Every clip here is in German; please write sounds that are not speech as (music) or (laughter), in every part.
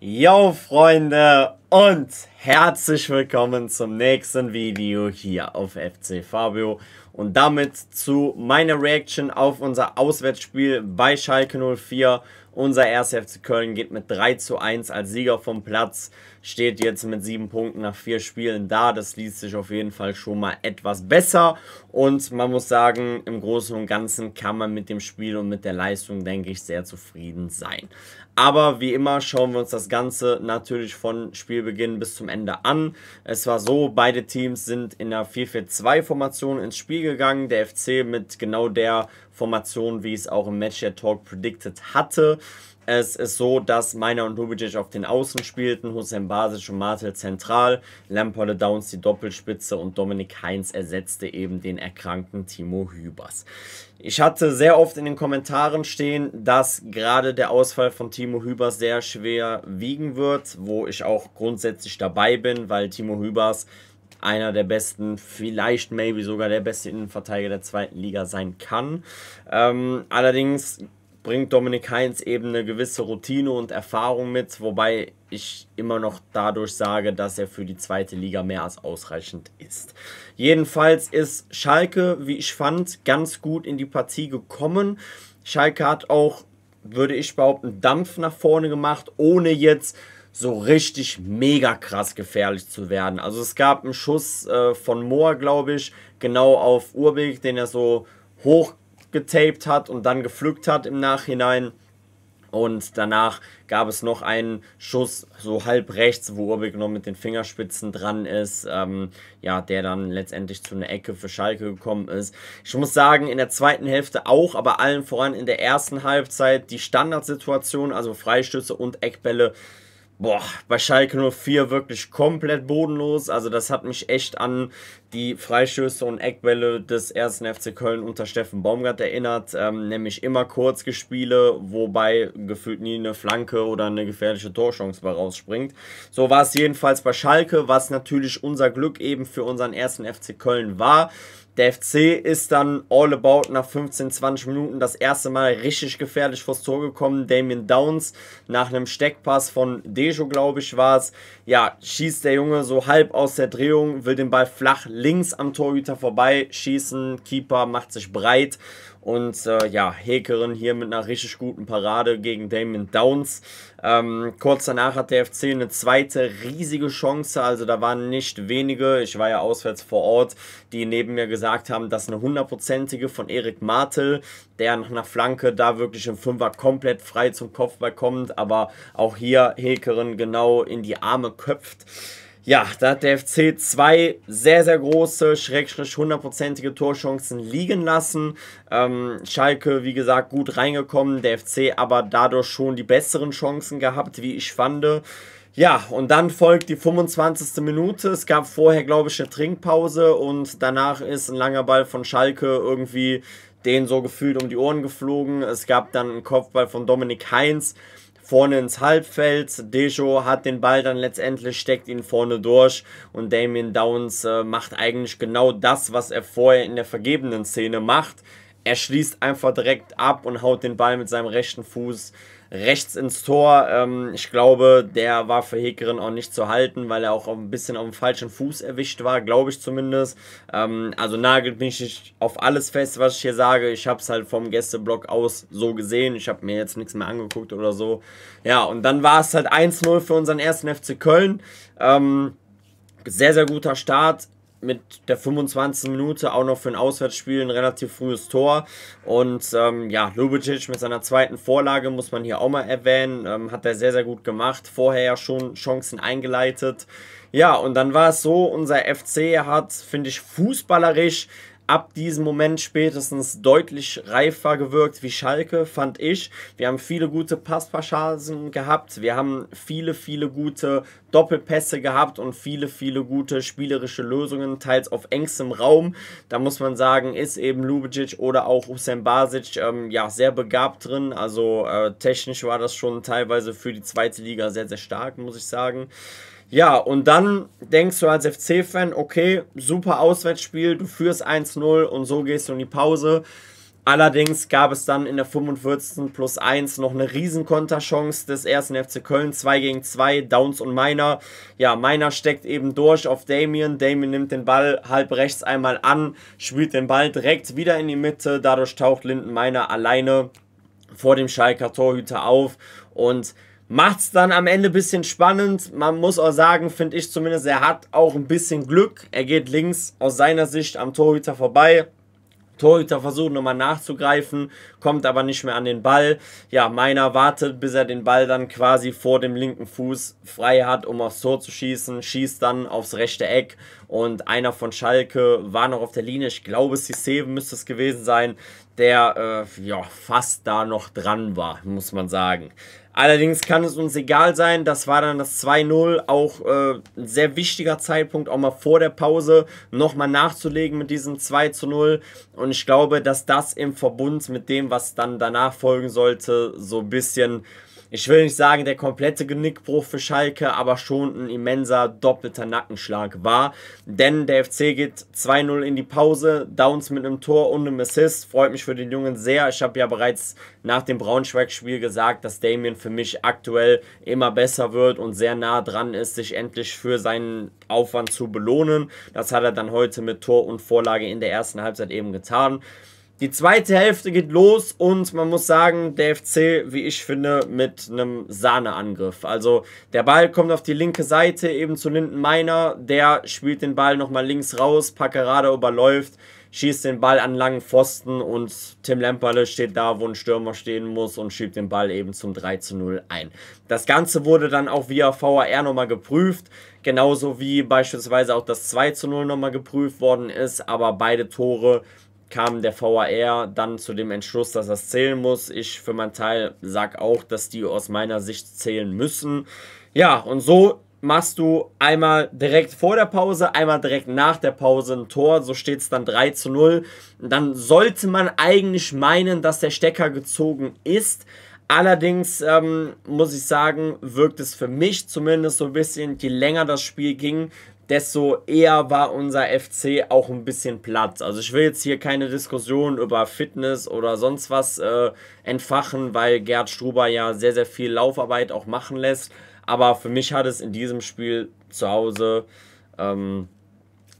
Yo Freunde und herzlich willkommen zum nächsten Video hier auf FC Fabio und damit zu meiner Reaction auf unser Auswärtsspiel bei Schalke 04 unser 1. FC Köln geht mit 3 zu 1 als Sieger vom Platz, steht jetzt mit 7 Punkten nach 4 Spielen da. Das liest sich auf jeden Fall schon mal etwas besser. Und man muss sagen, im Großen und Ganzen kann man mit dem Spiel und mit der Leistung, denke ich, sehr zufrieden sein. Aber wie immer schauen wir uns das Ganze natürlich von Spielbeginn bis zum Ende an. Es war so, beide Teams sind in der 4-4-2-Formation ins Spiel gegangen. Der FC mit genau der Formation, wie ich es auch im Match der Talk predicted hatte. Es ist so, dass Meiner und Lubicic auf den Außen spielten, Hussein Basic und Martel zentral, Lampole Downs die Doppelspitze und Dominik Heinz ersetzte eben den erkrankten Timo Hübers. Ich hatte sehr oft in den Kommentaren stehen, dass gerade der Ausfall von Timo Hübers sehr schwer wiegen wird, wo ich auch grundsätzlich dabei bin, weil Timo Hübers einer der besten, vielleicht maybe sogar der beste Innenverteidiger der zweiten Liga sein kann. Ähm, allerdings bringt Dominik Heinz eben eine gewisse Routine und Erfahrung mit, wobei ich immer noch dadurch sage, dass er für die zweite Liga mehr als ausreichend ist. Jedenfalls ist Schalke, wie ich fand, ganz gut in die Partie gekommen. Schalke hat auch, würde ich behaupten, Dampf nach vorne gemacht, ohne jetzt so richtig mega krass gefährlich zu werden. Also es gab einen Schuss äh, von Mohr, glaube ich, genau auf Urbig, den er so hochgetaped hat und dann gepflückt hat im Nachhinein. Und danach gab es noch einen Schuss so halb rechts, wo Urbig noch mit den Fingerspitzen dran ist, ähm, ja, der dann letztendlich zu einer Ecke für Schalke gekommen ist. Ich muss sagen, in der zweiten Hälfte auch, aber allen voran in der ersten Halbzeit die Standardsituation, also Freistöße und Eckbälle, boah, bei Schalke 04 wirklich komplett bodenlos. Also das hat mich echt an die Freistöße und Eckbälle des ersten FC Köln unter Steffen Baumgart erinnert, ähm, nämlich immer Kurzgespiele, wobei gefühlt nie eine Flanke oder eine gefährliche Torchance bei rausspringt. So war es jedenfalls bei Schalke, was natürlich unser Glück eben für unseren ersten FC Köln war. Der FC ist dann all about nach 15, 20 Minuten das erste Mal richtig gefährlich vors Tor gekommen. Damien Downs nach einem Steckpass von Dejo, glaube ich, war es, ja, schießt der Junge so halb aus der Drehung, will den Ball flach links am Torhüter vorbei schießen, Keeper macht sich breit und äh, ja, Hekerin hier mit einer richtig guten Parade gegen Damon Downs. Ähm, kurz danach hat der FC eine zweite riesige Chance. Also da waren nicht wenige, ich war ja auswärts vor Ort, die neben mir gesagt haben, dass eine hundertprozentige von Erik Martel, der nach einer Flanke da wirklich im Fünfer komplett frei zum Kopfball kommt, aber auch hier Hekerin genau in die Arme köpft. Ja, da hat der FC zwei sehr, sehr große, schrägstrich hundertprozentige Torchancen liegen lassen. Ähm, Schalke, wie gesagt, gut reingekommen, der FC aber dadurch schon die besseren Chancen gehabt, wie ich fand. Ja, und dann folgt die 25. Minute. Es gab vorher, glaube ich, eine Trinkpause und danach ist ein langer Ball von Schalke irgendwie den so gefühlt um die Ohren geflogen. Es gab dann einen Kopfball von Dominik Heinz vorne ins Halbfeld. Dejo hat den Ball dann letztendlich, steckt ihn vorne durch und Damien Downs äh, macht eigentlich genau das, was er vorher in der vergebenen Szene macht. Er schließt einfach direkt ab und haut den Ball mit seinem rechten Fuß rechts ins Tor. Ähm, ich glaube, der war für Hekerin auch nicht zu halten, weil er auch ein bisschen auf dem falschen Fuß erwischt war, glaube ich zumindest. Ähm, also nagelt mich nicht auf alles fest, was ich hier sage. Ich habe es halt vom Gästeblock aus so gesehen. Ich habe mir jetzt nichts mehr angeguckt oder so. Ja, und dann war es halt 1-0 für unseren ersten FC Köln. Ähm, sehr, sehr guter Start mit der 25. Minute auch noch für ein Auswärtsspiel ein relativ frühes Tor. Und ähm, ja, Lubicic mit seiner zweiten Vorlage muss man hier auch mal erwähnen. Ähm, hat er sehr, sehr gut gemacht. Vorher ja schon Chancen eingeleitet. Ja, und dann war es so, unser FC hat, finde ich, fußballerisch ab diesem Moment spätestens deutlich reifer gewirkt wie Schalke, fand ich. Wir haben viele gute Passpaschagen gehabt, wir haben viele, viele gute Doppelpässe gehabt und viele, viele gute spielerische Lösungen, teils auf engstem Raum. Da muss man sagen, ist eben Lubicic oder auch Usain Basic ähm, ja, sehr begabt drin. Also äh, technisch war das schon teilweise für die zweite Liga sehr, sehr stark, muss ich sagen. Ja, und dann denkst du als FC-Fan, okay, super Auswärtsspiel, du führst 1-0 und so gehst du in die Pause. Allerdings gab es dann in der 45. plus 1 noch eine Riesenkonterchance des ersten FC Köln. 2 gegen 2, Downs und Miner. Ja, Miner steckt eben durch auf Damien. Damien nimmt den Ball halb rechts einmal an, spielt den Ball direkt wieder in die Mitte. Dadurch taucht Linden Miner alleine vor dem Schalker Torhüter auf und macht es dann am Ende ein bisschen spannend. Man muss auch sagen, finde ich zumindest, er hat auch ein bisschen Glück. Er geht links aus seiner Sicht am Torhüter vorbei. Torhüter versucht nochmal nachzugreifen, kommt aber nicht mehr an den Ball. Ja, Meiner wartet, bis er den Ball dann quasi vor dem linken Fuß frei hat, um aufs Tor zu schießen, schießt dann aufs rechte Eck und einer von Schalke war noch auf der Linie, ich glaube Sissé müsste es gewesen sein, der äh, ja fast da noch dran war, muss man sagen. Allerdings kann es uns egal sein, das war dann das 2-0, auch äh, ein sehr wichtiger Zeitpunkt, auch mal vor der Pause nochmal nachzulegen mit diesem 2-0. Und ich glaube, dass das im Verbund mit dem, was dann danach folgen sollte, so ein bisschen ich will nicht sagen, der komplette Genickbruch für Schalke, aber schon ein immenser doppelter Nackenschlag war. Denn der FC geht 2-0 in die Pause, Downs mit einem Tor und einem Assist. Freut mich für den Jungen sehr. Ich habe ja bereits nach dem Braunschweig-Spiel gesagt, dass Damien für mich aktuell immer besser wird und sehr nah dran ist, sich endlich für seinen Aufwand zu belohnen. Das hat er dann heute mit Tor und Vorlage in der ersten Halbzeit eben getan. Die zweite Hälfte geht los und man muss sagen, der FC, wie ich finde, mit einem Sahneangriff. Also der Ball kommt auf die linke Seite eben zu Linden Meiner. Der spielt den Ball nochmal links raus, Packerada überläuft, schießt den Ball an langen Pfosten und Tim Lemperle steht da, wo ein Stürmer stehen muss und schiebt den Ball eben zum 3 zu 0 ein. Das Ganze wurde dann auch via VAR nochmal geprüft. Genauso wie beispielsweise auch das 2 zu 0 nochmal geprüft worden ist, aber beide Tore kam der VAR dann zu dem Entschluss, dass das zählen muss. Ich für meinen Teil sage auch, dass die aus meiner Sicht zählen müssen. Ja, und so machst du einmal direkt vor der Pause, einmal direkt nach der Pause ein Tor. So steht es dann 3 zu 0. Dann sollte man eigentlich meinen, dass der Stecker gezogen ist. Allerdings ähm, muss ich sagen, wirkt es für mich zumindest so ein bisschen, je länger das Spiel ging, desto eher war unser FC auch ein bisschen platt. Also ich will jetzt hier keine Diskussion über Fitness oder sonst was äh, entfachen, weil Gerd Struber ja sehr, sehr viel Laufarbeit auch machen lässt. Aber für mich hat es in diesem Spiel zu Hause, ähm,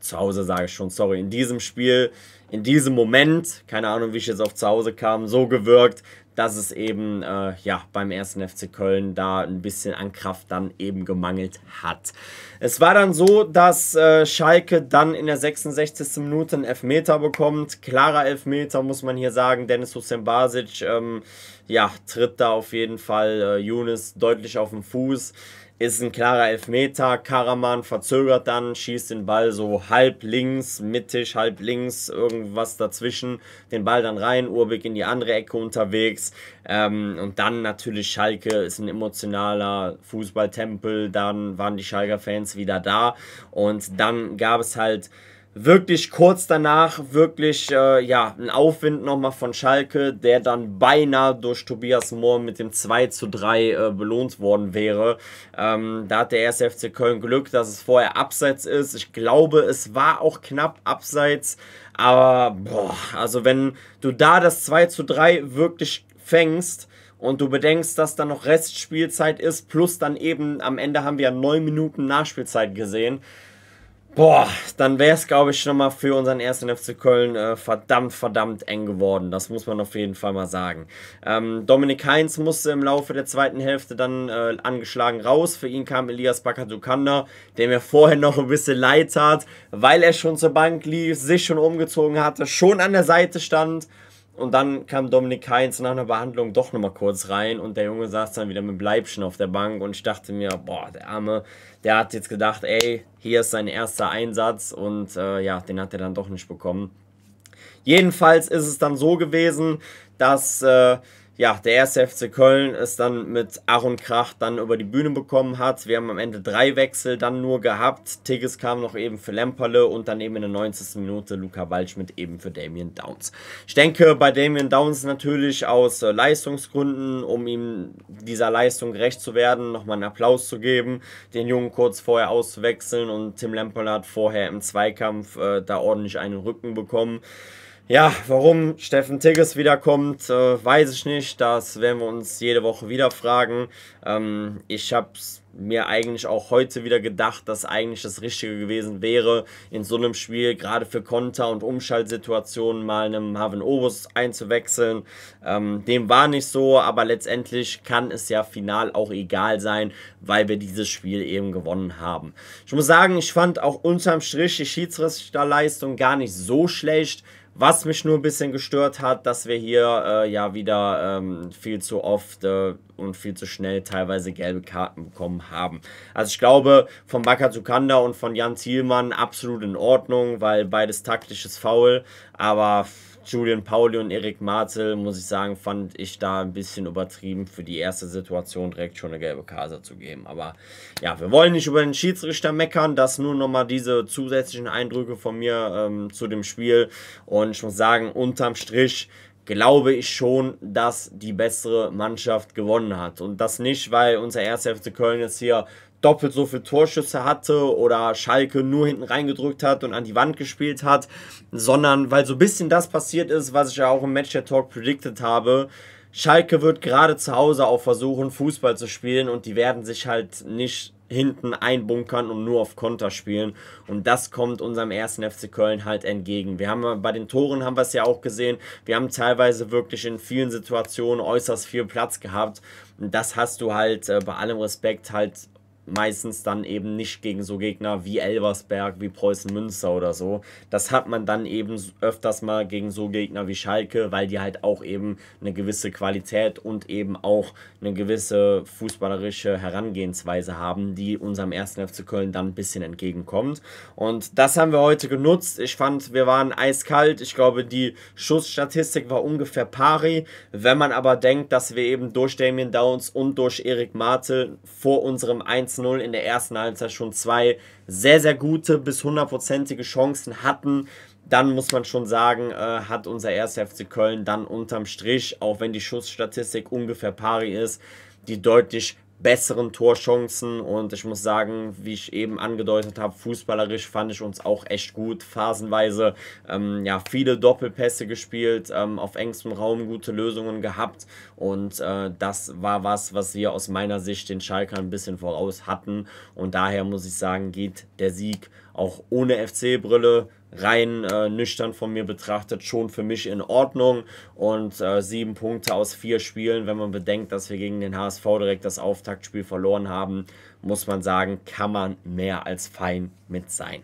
zu Hause sage ich schon, sorry, in diesem Spiel, in diesem Moment, keine Ahnung, wie ich jetzt auf zu Hause kam, so gewirkt, dass es eben äh, ja, beim ersten FC Köln da ein bisschen an Kraft dann eben gemangelt hat. Es war dann so, dass äh, Schalke dann in der 66. Minute einen Elfmeter bekommt. Klarer Elfmeter, muss man hier sagen. Dennis Hussein Basic ähm, ja, tritt da auf jeden Fall äh, Younes deutlich auf den Fuß. Ist ein klarer Elfmeter. Karaman verzögert dann, schießt den Ball so halb links, mittig, halb links, irgendwas dazwischen. Den Ball dann rein, Urbik in die andere Ecke unterwegs. Ähm, und dann natürlich Schalke ist ein emotionaler Fußballtempel. Dann waren die Schalker Fans wieder da. Und dann gab es halt wirklich kurz danach wirklich äh, ja, ein Aufwind nochmal von Schalke, der dann beinahe durch Tobias Mohr mit dem 2 zu 3 äh, belohnt worden wäre. Ähm, da hat der erste FC Köln Glück, dass es vorher abseits ist. Ich glaube, es war auch knapp abseits. Aber boah, also wenn du da das 2 zu 3 wirklich fängst, und du bedenkst, dass da noch Restspielzeit ist, plus dann eben am Ende haben wir neun Minuten Nachspielzeit gesehen. Boah, dann wäre es, glaube ich, schon mal für unseren ersten FC Köln äh, verdammt, verdammt eng geworden. Das muss man auf jeden Fall mal sagen. Ähm, Dominik Heinz musste im Laufe der zweiten Hälfte dann äh, angeschlagen raus. Für ihn kam Elias Bakadukanda, der mir vorher noch ein bisschen leid tat, weil er schon zur Bank lief, sich schon umgezogen hatte, schon an der Seite stand und dann kam Dominik Heinz nach einer Behandlung doch nochmal kurz rein und der Junge saß dann wieder mit Bleibchen auf der Bank und ich dachte mir, boah, der Arme, der hat jetzt gedacht, ey, hier ist sein erster Einsatz und äh, ja, den hat er dann doch nicht bekommen. Jedenfalls ist es dann so gewesen, dass äh, ja, der erste FC Köln es dann mit Aaron Krach dann über die Bühne bekommen hat. Wir haben am Ende drei Wechsel dann nur gehabt. Tigges kam noch eben für Lemperle und dann eben in der 90. Minute Luca Waldschmidt eben für Damien Downs. Ich denke, bei Damien Downs natürlich aus äh, Leistungsgründen, um ihm dieser Leistung gerecht zu werden, nochmal einen Applaus zu geben, den Jungen kurz vorher auszuwechseln und Tim Lemperle hat vorher im Zweikampf äh, da ordentlich einen Rücken bekommen. Ja, warum Steffen Tigges wiederkommt, äh, weiß ich nicht. Das werden wir uns jede Woche wieder fragen. Ähm, ich habe mir eigentlich auch heute wieder gedacht, dass eigentlich das Richtige gewesen wäre, in so einem Spiel gerade für Konter- und Umschaltsituationen mal einem Haven Obus einzuwechseln. Ähm, dem war nicht so, aber letztendlich kann es ja final auch egal sein, weil wir dieses Spiel eben gewonnen haben. Ich muss sagen, ich fand auch unterm Strich die Schiedsrichterleistung gar nicht so schlecht was mich nur ein bisschen gestört hat, dass wir hier äh, ja wieder ähm, viel zu oft äh, und viel zu schnell teilweise gelbe Karten bekommen haben. Also ich glaube, von Bakazukanda und von Jan Thielmann absolut in Ordnung, weil beides taktisches Foul, aber Julian Pauli und Erik Marzel, muss ich sagen, fand ich da ein bisschen übertrieben, für die erste Situation direkt schon eine gelbe Karte zu geben. Aber ja, wir wollen nicht über den Schiedsrichter meckern. Das nur nochmal diese zusätzlichen Eindrücke von mir ähm, zu dem Spiel. Und ich muss sagen, unterm Strich glaube ich schon, dass die bessere Mannschaft gewonnen hat. Und das nicht, weil unser 1. FC Köln jetzt hier doppelt so viele Torschüsse hatte oder Schalke nur hinten reingedrückt hat und an die Wand gespielt hat, sondern weil so ein bisschen das passiert ist, was ich ja auch im Match der Talk predicted habe. Schalke wird gerade zu Hause auch versuchen, Fußball zu spielen und die werden sich halt nicht hinten einbunkern und nur auf Konter spielen. Und das kommt unserem ersten FC Köln halt entgegen. Wir haben bei den Toren haben wir es ja auch gesehen. Wir haben teilweise wirklich in vielen Situationen äußerst viel Platz gehabt. Und das hast du halt äh, bei allem Respekt halt meistens dann eben nicht gegen so Gegner wie Elversberg, wie Preußen Münster oder so. Das hat man dann eben öfters mal gegen so Gegner wie Schalke, weil die halt auch eben eine gewisse Qualität und eben auch eine gewisse fußballerische Herangehensweise haben, die unserem ersten FC Köln dann ein bisschen entgegenkommt. Und das haben wir heute genutzt. Ich fand, wir waren eiskalt. Ich glaube, die Schussstatistik war ungefähr pari. Wenn man aber denkt, dass wir eben durch Damien Downs und durch Erik Martel vor unserem 1 6-0 in der ersten Halbzeit schon zwei sehr, sehr gute bis hundertprozentige Chancen hatten, dann muss man schon sagen, äh, hat unser 1. FC Köln dann unterm Strich, auch wenn die Schussstatistik ungefähr pari ist, die deutlich besseren Torchancen und ich muss sagen, wie ich eben angedeutet habe, fußballerisch fand ich uns auch echt gut. Phasenweise ähm, ja, viele Doppelpässe gespielt, ähm, auf engstem Raum gute Lösungen gehabt und äh, das war was, was wir aus meiner Sicht den Schalkern ein bisschen voraus hatten und daher muss ich sagen, geht der Sieg auch ohne FC-Brille rein äh, nüchtern von mir betrachtet schon für mich in Ordnung und äh, sieben Punkte aus vier Spielen, wenn man bedenkt, dass wir gegen den HSV direkt das Auftaktspiel verloren haben, muss man sagen, kann man mehr als fein mit sein.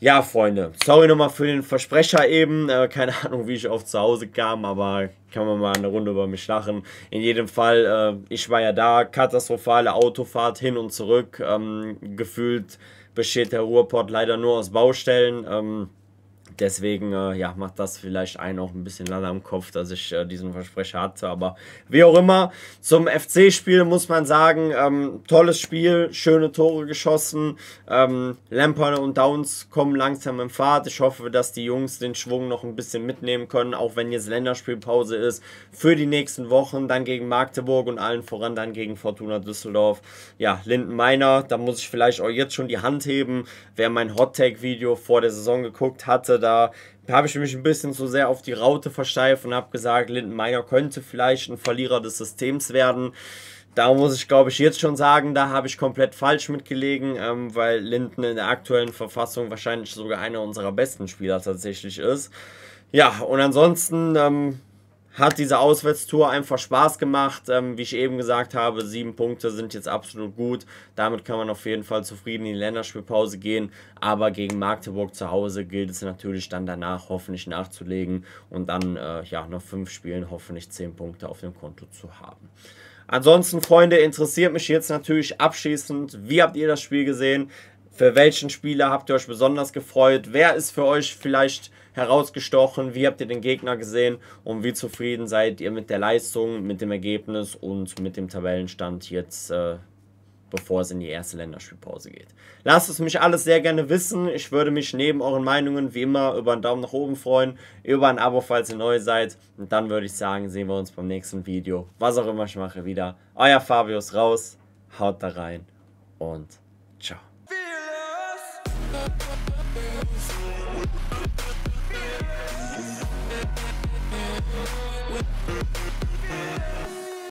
Ja, Freunde, sorry nochmal für den Versprecher eben. Äh, keine (laughs) Ahnung, wie ich auf zu Hause kam, aber kann man mal eine Runde über mich lachen. In jedem Fall, äh, ich war ja da, katastrophale Autofahrt hin und zurück, ähm, gefühlt besteht der Ruhrpott leider nur aus Baustellen. Ähm, deswegen äh, ja, macht das vielleicht einen auch ein bisschen lala im Kopf, dass ich äh, diesen Versprecher hatte. Aber wie auch immer, zum FC-Spiel muss man sagen, ähm, tolles Spiel, schöne Tore geschossen. Ähm, Lampard und Downs kommen langsam in Fahrt. Ich hoffe, dass die Jungs den Schwung noch ein bisschen mitnehmen können, auch wenn jetzt Länderspielpause ist, für die nächsten Wochen, dann gegen Magdeburg und allen voran dann gegen Fortuna Düsseldorf. Ja, Linden Meiner, da muss ich vielleicht auch jetzt schon die Hand heben. Wer mein Hot-Tag-Video vor der Saison geguckt hatte, da habe ich mich ein bisschen zu sehr auf die Raute versteift und habe gesagt, Linden Meyer könnte vielleicht ein Verlierer des Systems werden. Da muss ich, glaube ich, jetzt schon sagen, da habe ich komplett falsch mitgelegen, ähm, weil Linden in der aktuellen Verfassung wahrscheinlich sogar einer unserer besten Spieler tatsächlich ist. Ja, und ansonsten ähm, hat diese Auswärtstour einfach Spaß gemacht. Ähm, wie ich eben gesagt habe, sieben Punkte sind jetzt absolut gut. Damit kann man auf jeden Fall zufrieden in die Länderspielpause gehen. Aber gegen Magdeburg zu Hause gilt es natürlich dann danach hoffentlich nachzulegen und dann äh, ja nach fünf Spielen hoffentlich zehn Punkte auf dem Konto zu haben. Ansonsten, Freunde, interessiert mich jetzt natürlich abschließend, wie habt ihr das Spiel gesehen? Für welchen Spieler habt ihr euch besonders gefreut? Wer ist für euch vielleicht herausgestochen? Wie habt ihr den Gegner gesehen? Und wie zufrieden seid ihr mit der Leistung, mit dem Ergebnis und mit dem Tabellenstand jetzt äh, bevor es in die erste Länderspielpause geht. Lasst es mich alles sehr gerne wissen. Ich würde mich neben euren Meinungen wie immer über einen Daumen nach oben freuen, über ein Abo, falls ihr neu seid. Und dann würde ich sagen, sehen wir uns beim nächsten Video. Was auch immer ich mache, wieder. Euer Fabius raus, haut da rein und ciao.